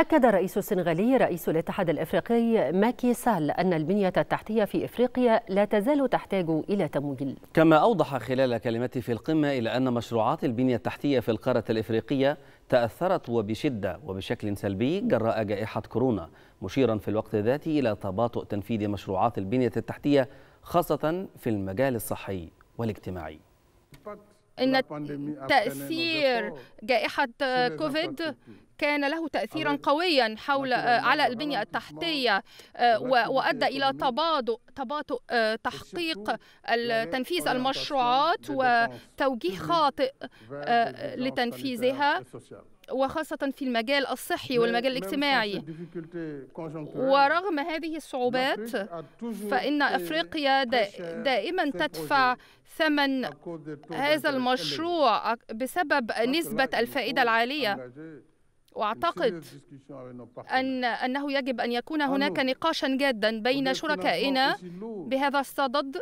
أكد الرئيس السنغالي رئيس الاتحاد الإفريقي ماكي سال أن البنية التحتية في إفريقيا لا تزال تحتاج إلى تمويل كما أوضح خلال كلمته في القمة إلى أن مشروعات البنية التحتية في القارة الإفريقية تأثرت وبشدة وبشكل سلبي جراء جائحة كورونا مشيرا في الوقت ذاته إلى تباطؤ تنفيذ مشروعات البنية التحتية خاصة في المجال الصحي والاجتماعي ان تاثير جائحه كوفيد كان له تأثيرا قويا حول على آه، البنية التحتية آه، وأدى إلى تباطؤ تباطؤ آه، تحقيق تنفيذ يعني المشروعات وتوجيه خاطئ لتنفيذها وخاصة في المجال الصحي والمجال الاجتماعي ورغم هذه الصعوبات فإن أفريقيا دائما تدفع ثمن هذا المشروع بسبب نسبة الفائدة العالية واعتقد ان يعني. انه يجب ان يكون هناك نقاشا جادا بين شركائنا بهذا الصدد